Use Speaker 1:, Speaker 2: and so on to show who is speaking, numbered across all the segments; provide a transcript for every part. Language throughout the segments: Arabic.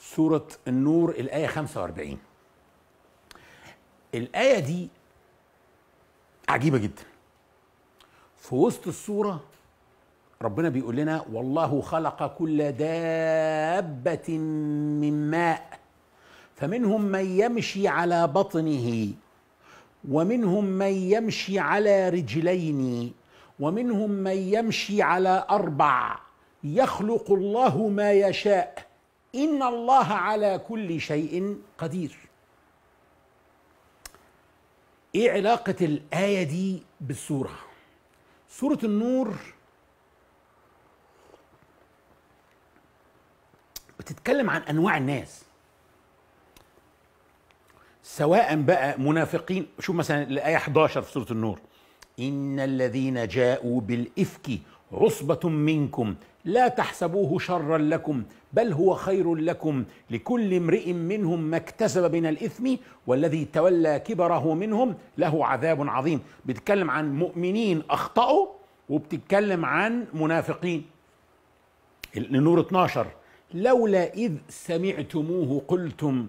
Speaker 1: سورة النور الآية 45 الآية دي عجيبة جدا في وسط السورة ربنا بيقول لنا والله خلق كل دابة من ماء فمنهم من يمشي على بطنه ومنهم من يمشي على رجلين ومنهم من يمشي على أربع يخلق الله ما يشاء ان الله على كل شيء قدير ايه علاقه الايه دي بالسوره سوره النور بتتكلم عن انواع الناس سواء بقى منافقين شوف مثلا الايه 11 في سوره النور ان الذين جاءوا بالافك عصبة منكم لا تحسبوه شرا لكم بل هو خير لكم لكل امرئ منهم ما اكتسب من الإثم والذي تولى كبره منهم له عذاب عظيم بتتكلم عن مؤمنين أخطأوا وبتتكلم عن منافقين نور 12 لولا إذ سمعتموه قلتم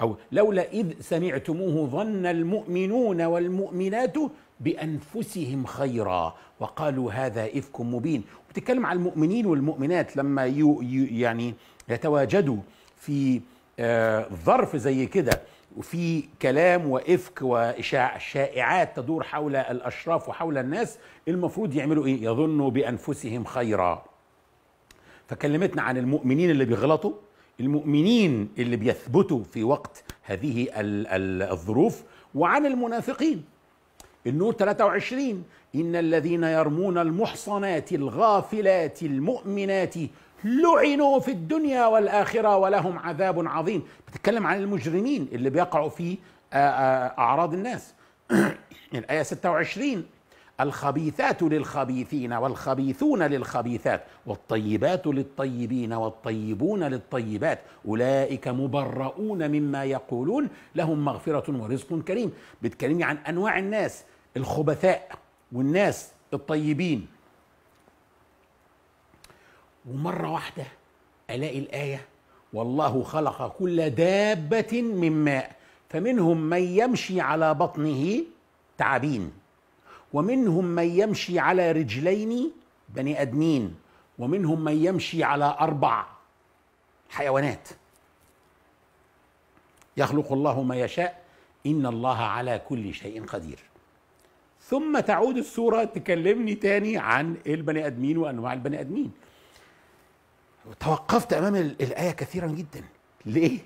Speaker 1: أو لولا إذ سمعتموه ظن المؤمنون والمؤمنات بانفسهم خيرا وقالوا هذا افك مبين بتتكلم عن المؤمنين والمؤمنات لما يو يعني يتواجدوا في آه ظرف زي كده وفي كلام وافك وشائعات تدور حول الاشراف وحول الناس المفروض يعملوا ايه يظنوا بانفسهم خيرا فكلمتنا عن المؤمنين اللي بيغلطوا المؤمنين اللي بيثبتوا في وقت هذه الظروف وعن المنافقين النور 23 إن الذين يرمون المحصنات الغافلات المؤمنات لعنوا في الدنيا والآخرة ولهم عذاب عظيم بتتكلم عن المجرمين اللي بيقعوا في آه، آه، أعراض الناس الآية 26 الخبيثات للخبيثين والخبيثون للخبيثات والطيبات للطيبين والطيبون للطيبات أولئك مبرؤون مما يقولون لهم مغفرة ورزق كريم بتكلمي عن أنواع الناس الخبثاء والناس الطيبين ومرة واحدة ألاقي الآية والله خلق كل دابة من ماء فمنهم من يمشي على بطنه تعابين ومنهم من يمشي على رجلين بني أدمين ومنهم من يمشي على أربع حيوانات يخلق الله ما يشاء إن الله على كل شيء قدير ثم تعود الصورة تكلمني تاني عن البني آدمين وأنواع البني آدمين توقفت أمام الآية كثيرا جدا ليه؟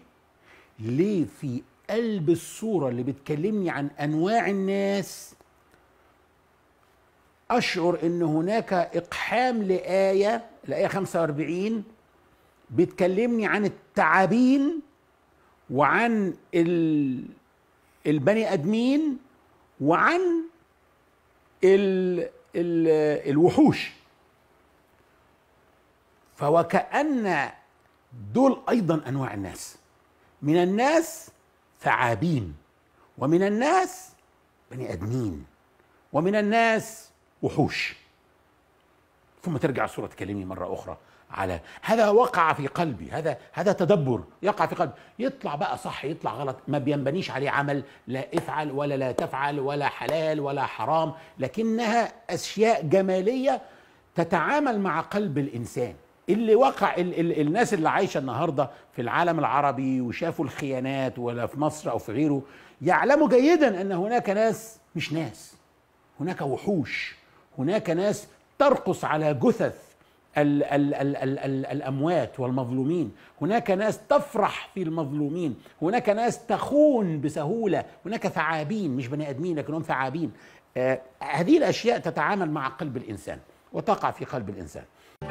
Speaker 1: ليه في قلب الصورة اللي بتكلمني عن أنواع الناس أشعر إن هناك إقحام لآية الآية 45 بتكلمني عن التعابين وعن البني آدمين وعن الـ الـ الوحوش فوكأن دول أيضا أنواع الناس من الناس ثعابين ومن الناس بني آدمين ومن الناس وحوش ثم ترجع الصورة تكلمني مرة أخرى على هذا وقع في قلبي هذا هذا تدبر يقع في قلبي يطلع بقى صح يطلع غلط ما بينبنيش عليه عمل لا افعل ولا لا تفعل ولا حلال ولا حرام لكنها أشياء جمالية تتعامل مع قلب الإنسان اللي وقع ال ال الناس اللي عايشه النهارده في العالم العربي وشافوا الخيانات ولا في مصر او في غيره يعلموا جيدا ان هناك ناس مش ناس هناك وحوش هناك ناس ترقص على جثث الـ الـ الـ الـ الـ الأموات والمظلومين هناك ناس تفرح في المظلومين هناك ناس تخون بسهولة هناك ثعابين مش بني أدمين لكنهم ثعابين آه هذه الأشياء تتعامل مع قلب الإنسان وتقع في قلب الإنسان